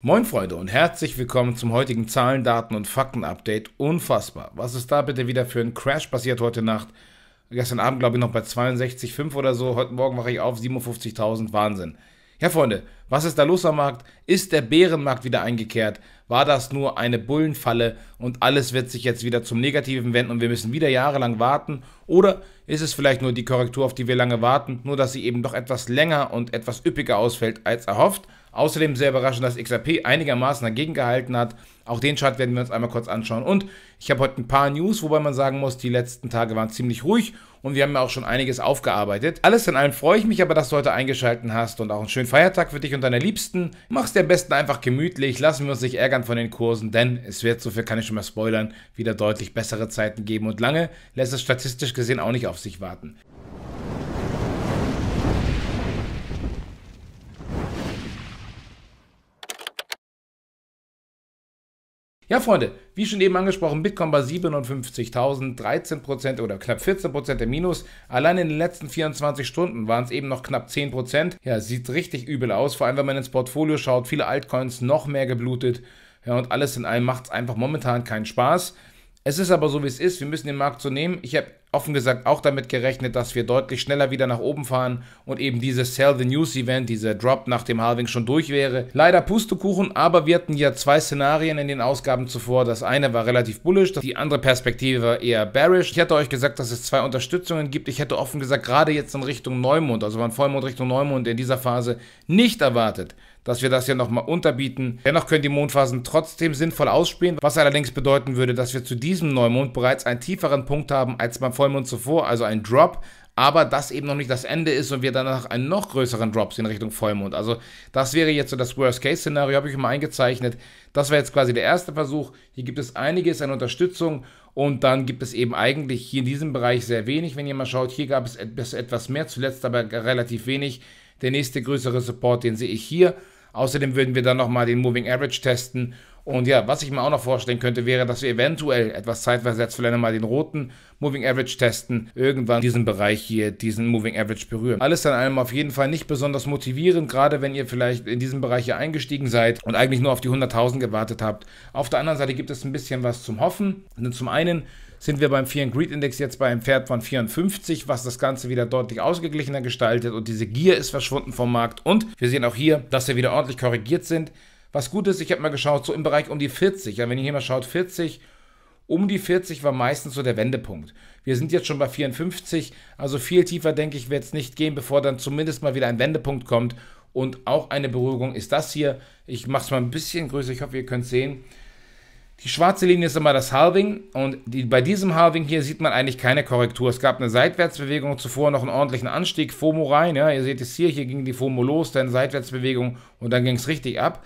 Moin Freunde und herzlich willkommen zum heutigen Zahlen, Daten und Fakten Update. Unfassbar. Was ist da bitte wieder für ein Crash passiert heute Nacht? Gestern Abend glaube ich noch bei 62,5 oder so. Heute Morgen mache ich auf 57.000. Wahnsinn. Ja Freunde, was ist da los am Markt? Ist der Bärenmarkt wieder eingekehrt? War das nur eine Bullenfalle und alles wird sich jetzt wieder zum Negativen wenden und wir müssen wieder jahrelang warten? Oder ist es vielleicht nur die Korrektur, auf die wir lange warten, nur dass sie eben doch etwas länger und etwas üppiger ausfällt als erhofft? Außerdem sehr überraschend, dass XRP einigermaßen dagegen gehalten hat. Auch den Chart werden wir uns einmal kurz anschauen. Und ich habe heute ein paar News, wobei man sagen muss, die letzten Tage waren ziemlich ruhig und wir haben ja auch schon einiges aufgearbeitet. Alles in allem freue ich mich aber, dass du heute eingeschaltet hast und auch einen schönen Feiertag für dich und deine Liebsten. Mach's dir am besten einfach gemütlich, lassen wir uns nicht ärgern von den Kursen, denn es wird, so viel kann ich schon mal spoilern, wieder deutlich bessere Zeiten geben und lange lässt es statistisch gesehen auch nicht auf sich warten. Ja, Freunde, wie schon eben angesprochen, Bitcoin bei 57.000, 13% oder knapp 14% der Minus. Allein in den letzten 24 Stunden waren es eben noch knapp 10%. Ja, sieht richtig übel aus, vor allem wenn man ins Portfolio schaut, viele Altcoins noch mehr geblutet. Ja, und alles in allem macht es einfach momentan keinen Spaß. Es ist aber so, wie es ist. Wir müssen den Markt so nehmen. Ich habe offen gesagt auch damit gerechnet, dass wir deutlich schneller wieder nach oben fahren und eben dieses Sell the News Event, dieser Drop nach dem Halving schon durch wäre. Leider Pustekuchen, aber wir hatten ja zwei Szenarien in den Ausgaben zuvor. Das eine war relativ bullish, die andere Perspektive war eher bearish. Ich hatte euch gesagt, dass es zwei Unterstützungen gibt. Ich hätte offen gesagt, gerade jetzt in Richtung Neumond, also von Vollmond Richtung Neumond in dieser Phase nicht erwartet, dass wir das ja nochmal unterbieten. Dennoch können die Mondphasen trotzdem sinnvoll ausspielen, was allerdings bedeuten würde, dass wir zu diesem Neumond bereits einen tieferen Punkt haben als beim Vollmond zuvor, also ein Drop, aber das eben noch nicht das Ende ist und wir danach einen noch größeren Drop sehen Richtung Vollmond. Also das wäre jetzt so das Worst-Case-Szenario, habe ich mal eingezeichnet. Das war jetzt quasi der erste Versuch. Hier gibt es einiges an Unterstützung und dann gibt es eben eigentlich hier in diesem Bereich sehr wenig. Wenn ihr mal schaut, hier gab es etwas mehr, zuletzt aber relativ wenig. Der nächste größere Support, den sehe ich hier. Außerdem würden wir dann nochmal den Moving Average testen. Und ja, was ich mir auch noch vorstellen könnte, wäre, dass wir eventuell etwas zeitversetzt vielleicht nochmal den roten Moving Average testen, irgendwann diesen Bereich hier, diesen Moving Average berühren. Alles dann einem auf jeden Fall nicht besonders motivierend, gerade wenn ihr vielleicht in diesem Bereich hier eingestiegen seid und eigentlich nur auf die 100.000 gewartet habt. Auf der anderen Seite gibt es ein bisschen was zum Hoffen. Denn zum einen sind wir beim Fear and Greed Index jetzt bei einem Pferd von 54, was das Ganze wieder deutlich ausgeglichener gestaltet und diese Gier ist verschwunden vom Markt und wir sehen auch hier, dass wir wieder ordentlich korrigiert sind. Was gut ist, ich habe mal geschaut, so im Bereich um die 40, ja, wenn ihr hier mal schaut, 40 um die 40 war meistens so der Wendepunkt. Wir sind jetzt schon bei 54, also viel tiefer, denke ich, wird es nicht gehen, bevor dann zumindest mal wieder ein Wendepunkt kommt. Und auch eine Beruhigung ist das hier. Ich mache es mal ein bisschen größer, ich hoffe, ihr könnt sehen. Die schwarze Linie ist immer das Halving und die, bei diesem Halving hier sieht man eigentlich keine Korrektur. Es gab eine Seitwärtsbewegung, zuvor noch einen ordentlichen Anstieg, FOMO rein. Ja, ihr seht es hier, hier ging die FOMO los, dann Seitwärtsbewegung und dann ging es richtig ab.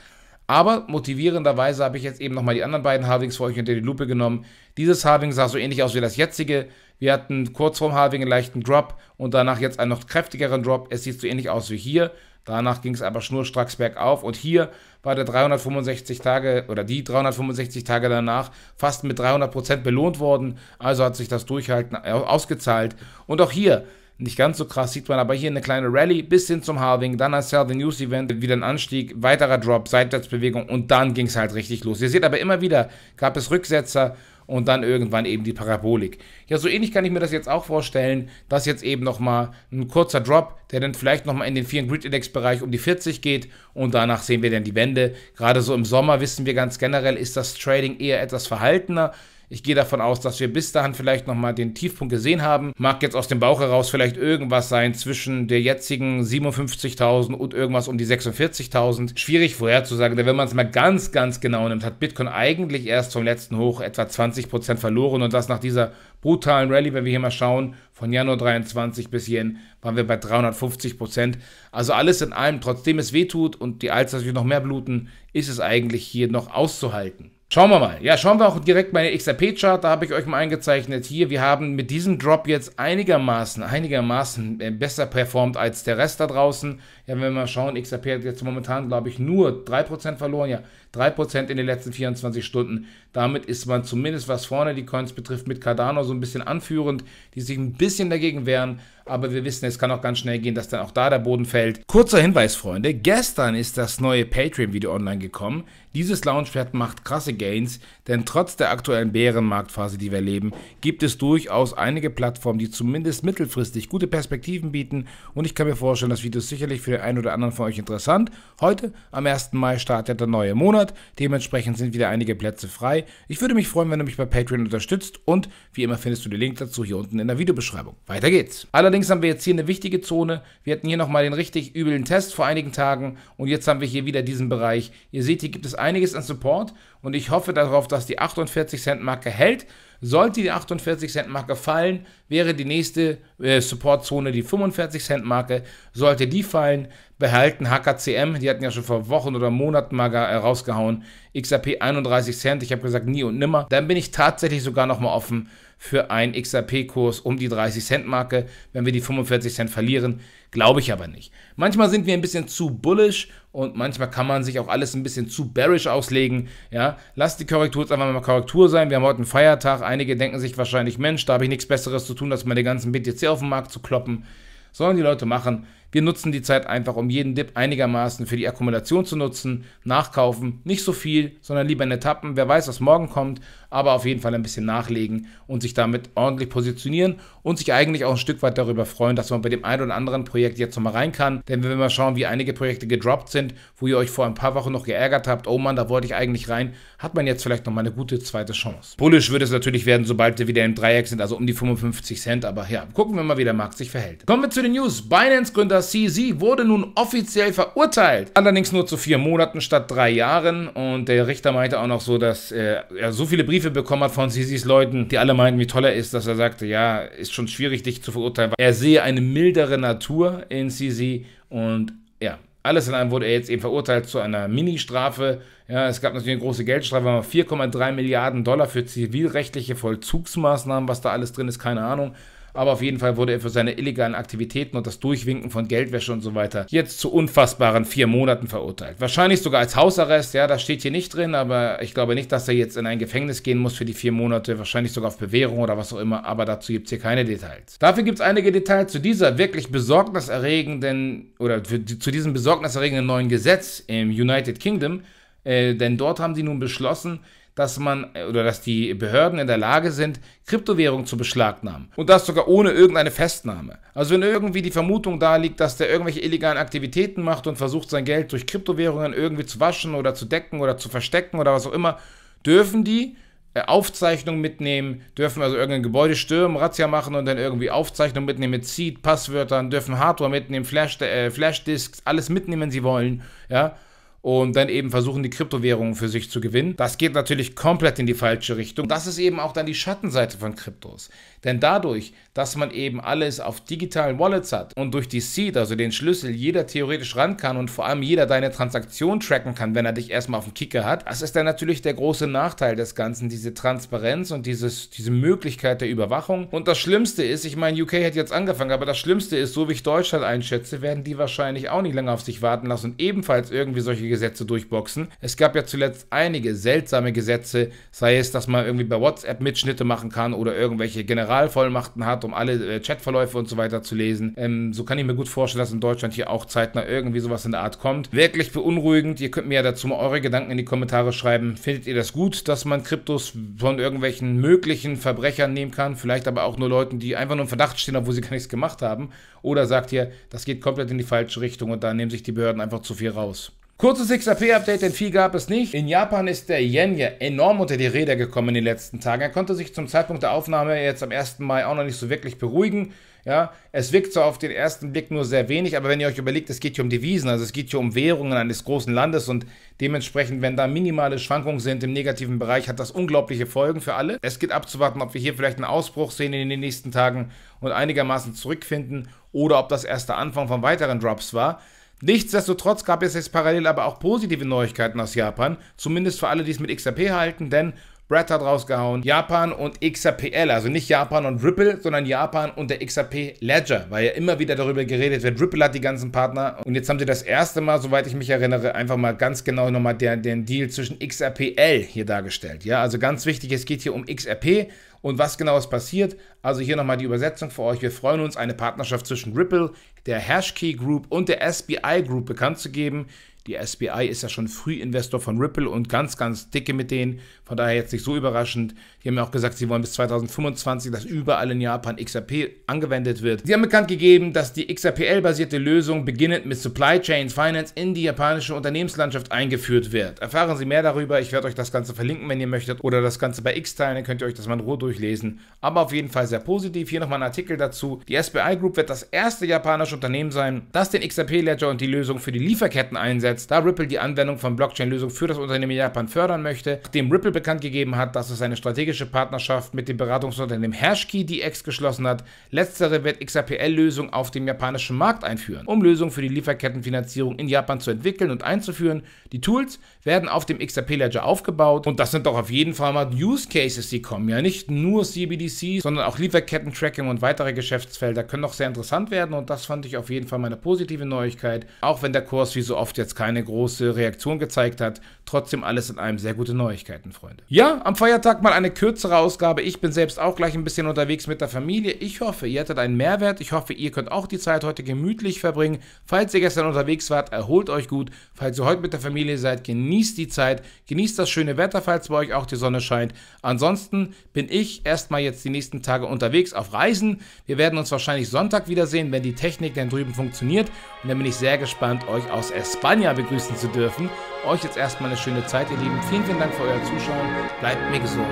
Aber motivierenderweise habe ich jetzt eben nochmal die anderen beiden Halvings für euch unter die Lupe genommen. Dieses Halving sah so ähnlich aus wie das jetzige. Wir hatten kurz vorm Halving einen leichten Drop und danach jetzt einen noch kräftigeren Drop. Es sieht so ähnlich aus wie hier. Danach ging es aber schnurstracks bergauf und hier war der 365 Tage oder die 365 Tage danach fast mit 300% belohnt worden. Also hat sich das Durchhalten ausgezahlt. Und auch hier nicht ganz so krass sieht man, aber hier eine kleine Rallye bis hin zum Halving, dann das Sell the News Event, wieder ein Anstieg, weiterer Drop, Seitwärtsbewegung und dann ging es halt richtig los. Ihr seht aber immer wieder, gab es Rücksetzer und dann irgendwann eben die Parabolik. Ja, so ähnlich kann ich mir das jetzt auch vorstellen, dass jetzt eben nochmal ein kurzer Drop, der dann vielleicht nochmal in den 4 Grid Index Bereich um die 40 geht und danach sehen wir dann die Wende. Gerade so im Sommer wissen wir ganz generell, ist das Trading eher etwas verhaltener. Ich gehe davon aus, dass wir bis dahin vielleicht nochmal den Tiefpunkt gesehen haben. Mag jetzt aus dem Bauch heraus vielleicht irgendwas sein zwischen der jetzigen 57.000 und irgendwas um die 46.000. Schwierig vorherzusagen, denn wenn man es mal ganz, ganz genau nimmt, hat Bitcoin eigentlich erst vom letzten Hoch etwa 20% verloren und das nach dieser brutalen Rallye, wenn wir hier mal schauen, von Januar 23 bis hierhin waren wir bei 350 Prozent. Also alles in allem, trotzdem es wehtut und die Alts natürlich noch mehr bluten, ist es eigentlich hier noch auszuhalten. Schauen wir mal. Ja, schauen wir auch direkt meine XRP-Chart. Da habe ich euch mal eingezeichnet. Hier, wir haben mit diesem Drop jetzt einigermaßen, einigermaßen äh, besser performt als der Rest da draußen. Ja, wenn wir mal schauen, XRP hat jetzt momentan, glaube ich, nur 3% verloren. Ja, 3% in den letzten 24 Stunden. Damit ist man zumindest, was vorne die Coins betrifft, mit Cardano so ein bisschen anführend, die sich ein bisschen dagegen wehren aber wir wissen, es kann auch ganz schnell gehen, dass dann auch da der Boden fällt. Kurzer Hinweis, Freunde, gestern ist das neue Patreon-Video online gekommen. Dieses Launchpad macht krasse Gains, denn trotz der aktuellen Bärenmarktphase, die wir erleben, gibt es durchaus einige Plattformen, die zumindest mittelfristig gute Perspektiven bieten und ich kann mir vorstellen, das Video ist sicherlich für den einen oder anderen von euch interessant. Heute, am 1. Mai, startet der neue Monat, dementsprechend sind wieder einige Plätze frei. Ich würde mich freuen, wenn du mich bei Patreon unterstützt und wie immer findest du den Link dazu hier unten in der Videobeschreibung. Weiter geht's! Alle Allerdings haben wir jetzt hier eine wichtige Zone. Wir hatten hier nochmal den richtig üblen Test vor einigen Tagen und jetzt haben wir hier wieder diesen Bereich. Ihr seht, hier gibt es einiges an Support und ich hoffe darauf, dass die 48 Cent Marke hält. Sollte die 48 Cent Marke fallen, wäre die nächste äh, Supportzone die 45 Cent Marke. Sollte die fallen, behalten HKCM, die hatten ja schon vor Wochen oder Monaten mal äh, rausgehauen, XRP 31 Cent, ich habe gesagt nie und nimmer. Dann bin ich tatsächlich sogar nochmal offen für einen XRP-Kurs um die 30 Cent Marke, wenn wir die 45 Cent verlieren. Glaube ich aber nicht. Manchmal sind wir ein bisschen zu bullish und manchmal kann man sich auch alles ein bisschen zu bearish auslegen. Ja, lasst die Korrektur jetzt einfach mal Korrektur sein. Wir haben heute einen Feiertag. Einige denken sich wahrscheinlich, Mensch, da habe ich nichts Besseres zu tun, als meine ganzen BTC auf den Markt zu kloppen. Sollen die Leute machen. Wir nutzen die Zeit einfach, um jeden Dip einigermaßen für die Akkumulation zu nutzen. Nachkaufen, nicht so viel, sondern lieber in Etappen. Wer weiß, was morgen kommt, aber auf jeden Fall ein bisschen nachlegen und sich damit ordentlich positionieren und sich eigentlich auch ein Stück weit darüber freuen, dass man bei dem einen oder anderen Projekt jetzt nochmal rein kann. Denn wenn wir mal schauen, wie einige Projekte gedroppt sind, wo ihr euch vor ein paar Wochen noch geärgert habt, oh Mann, da wollte ich eigentlich rein, hat man jetzt vielleicht nochmal eine gute zweite Chance. Bullish würde es natürlich werden, sobald wir wieder im Dreieck sind, also um die 55 Cent. Aber ja, gucken wir mal, wie der Markt sich verhält. Kommen wir zu den News. Binance-Gründer CZ wurde nun offiziell verurteilt. Allerdings nur zu vier Monaten statt drei Jahren. Und der Richter meinte auch noch so, dass er so viele Briefe bekommen hat von CZs Leuten, die alle meinten, wie toll er ist, dass er sagte, ja, ist schon schwierig, dich zu verurteilen. Weil er sehe eine mildere Natur in CZ und ja, alles in allem wurde er jetzt eben verurteilt zu einer Ministrafe. Ja, es gab natürlich eine große Geldstrafe, 4,3 Milliarden Dollar für zivilrechtliche Vollzugsmaßnahmen, was da alles drin ist, keine Ahnung. Aber auf jeden Fall wurde er für seine illegalen Aktivitäten und das Durchwinken von Geldwäsche und so weiter jetzt zu unfassbaren vier Monaten verurteilt. Wahrscheinlich sogar als Hausarrest, ja, das steht hier nicht drin, aber ich glaube nicht, dass er jetzt in ein Gefängnis gehen muss für die vier Monate, wahrscheinlich sogar auf Bewährung oder was auch immer, aber dazu gibt es hier keine Details. Dafür gibt es einige Details zu dieser wirklich besorgniserregenden oder für, zu diesem besorgniserregenden neuen Gesetz im United Kingdom, äh, denn dort haben sie nun beschlossen, dass man äh, oder dass die Behörden in der Lage sind, Kryptowährungen zu beschlagnahmen. Und das sogar ohne irgendeine Festnahme. Also wenn irgendwie die Vermutung da liegt, dass der irgendwelche illegalen Aktivitäten macht und versucht, sein Geld durch Kryptowährungen irgendwie zu waschen oder zu decken oder zu verstecken oder was auch immer, dürfen die äh, Aufzeichnungen mitnehmen, dürfen also irgendein Gebäude stürmen, Razzia machen und dann irgendwie Aufzeichnungen mitnehmen mit Seed, Passwörtern, dürfen Hardware mitnehmen, Flash, äh, Flashdisks, alles mitnehmen, wenn sie wollen, ja und dann eben versuchen, die Kryptowährungen für sich zu gewinnen. Das geht natürlich komplett in die falsche Richtung. Das ist eben auch dann die Schattenseite von Kryptos. Denn dadurch, dass man eben alles auf digitalen Wallets hat und durch die Seed, also den Schlüssel, jeder theoretisch ran kann und vor allem jeder deine Transaktion tracken kann, wenn er dich erstmal auf dem Kicker hat, das ist dann natürlich der große Nachteil des Ganzen, diese Transparenz und dieses, diese Möglichkeit der Überwachung. Und das Schlimmste ist, ich meine, UK hat jetzt angefangen, aber das Schlimmste ist, so wie ich Deutschland einschätze, werden die wahrscheinlich auch nicht länger auf sich warten lassen und ebenfalls irgendwie solche Gesetze durchboxen. Es gab ja zuletzt einige seltsame Gesetze, sei es, dass man irgendwie bei WhatsApp Mitschnitte machen kann oder irgendwelche Generalvollmachten hat, um alle äh, Chatverläufe und so weiter zu lesen. Ähm, so kann ich mir gut vorstellen, dass in Deutschland hier auch zeitnah irgendwie sowas in der Art kommt. Wirklich beunruhigend. Ihr könnt mir ja dazu mal eure Gedanken in die Kommentare schreiben. Findet ihr das gut, dass man Kryptos von irgendwelchen möglichen Verbrechern nehmen kann? Vielleicht aber auch nur Leuten, die einfach nur im Verdacht stehen, obwohl sie gar nichts gemacht haben. Oder sagt ihr, das geht komplett in die falsche Richtung und da nehmen sich die Behörden einfach zu viel raus? Kurzes XRP-Update, denn viel gab es nicht. In Japan ist der Yen ja enorm unter die Räder gekommen in den letzten Tagen. Er konnte sich zum Zeitpunkt der Aufnahme jetzt am 1. Mai auch noch nicht so wirklich beruhigen. Ja, es wirkt so auf den ersten Blick nur sehr wenig, aber wenn ihr euch überlegt, es geht hier um Devisen, also es geht hier um Währungen eines großen Landes und dementsprechend, wenn da minimale Schwankungen sind im negativen Bereich, hat das unglaubliche Folgen für alle. Es geht abzuwarten, ob wir hier vielleicht einen Ausbruch sehen in den nächsten Tagen und einigermaßen zurückfinden oder ob das erst der Anfang von weiteren Drops war. Nichtsdestotrotz gab es jetzt parallel aber auch positive Neuigkeiten aus Japan, zumindest für alle, die es mit XRP halten, denn Brad hat rausgehauen, Japan und XRPL, also nicht Japan und Ripple, sondern Japan und der XRP Ledger, weil ja immer wieder darüber geredet wird, Ripple hat die ganzen Partner und jetzt haben sie das erste Mal, soweit ich mich erinnere, einfach mal ganz genau nochmal den, den Deal zwischen XRPL hier dargestellt. Ja, also ganz wichtig, es geht hier um XRP und was genau ist passiert. Also hier nochmal die Übersetzung für euch. Wir freuen uns, eine Partnerschaft zwischen Ripple, der Hashkey Group und der SBI Group bekannt zu geben. Die SBI ist ja schon früh Investor von Ripple und ganz, ganz dicke mit denen. Von daher jetzt nicht so überraschend. Die haben ja auch gesagt, sie wollen bis 2025, dass überall in Japan XRP angewendet wird. Sie haben bekannt gegeben, dass die XRPL-basierte Lösung beginnend mit Supply Chain Finance in die japanische Unternehmenslandschaft eingeführt wird. Erfahren Sie mehr darüber. Ich werde euch das Ganze verlinken, wenn ihr möchtet. Oder das Ganze bei X teilen. Dann könnt ihr euch das mal in Ruhe durchlesen. Aber auf jeden Fall sehr positiv. Hier nochmal ein Artikel dazu. Die SBI Group wird das erste japanische Unternehmen sein, das den XRP-Ledger und die Lösung für die Lieferketten einsetzt Gesetz, da Ripple die Anwendung von Blockchain-Lösungen für das Unternehmen in Japan fördern möchte, nachdem Ripple bekannt gegeben hat, dass es eine strategische Partnerschaft mit dem Beratungsunternehmen Hashkey DX geschlossen hat. Letztere wird XAPL-Lösungen auf dem japanischen Markt einführen, um Lösungen für die Lieferkettenfinanzierung in Japan zu entwickeln und einzuführen. Die Tools werden auf dem XRP-Ledger aufgebaut und das sind doch auf jeden Fall mal Use Cases, die kommen. Ja, nicht nur CBDC, sondern auch Lieferketten-Tracking und weitere Geschäftsfelder können noch sehr interessant werden und das fand ich auf jeden Fall meine positive Neuigkeit, auch wenn der Kurs wie so oft jetzt keine große Reaktion gezeigt hat. Trotzdem alles in einem sehr gute Neuigkeiten, Freunde. Ja, am Feiertag mal eine kürzere Ausgabe. Ich bin selbst auch gleich ein bisschen unterwegs mit der Familie. Ich hoffe, ihr hattet einen Mehrwert. Ich hoffe, ihr könnt auch die Zeit heute gemütlich verbringen. Falls ihr gestern unterwegs wart, erholt euch gut. Falls ihr heute mit der Familie seid, genießt die Zeit. Genießt das schöne Wetter, falls bei euch auch die Sonne scheint. Ansonsten bin ich erstmal jetzt die nächsten Tage unterwegs auf Reisen. Wir werden uns wahrscheinlich Sonntag wiedersehen, wenn die Technik dann drüben funktioniert. Und dann bin ich sehr gespannt, euch aus Espanja begrüßen zu dürfen. Euch jetzt erstmal eine schöne Zeit, ihr Lieben. Vielen, vielen Dank für euer Zuschauen. Bleibt mir gesund.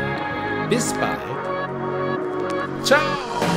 Bis bald. Ciao.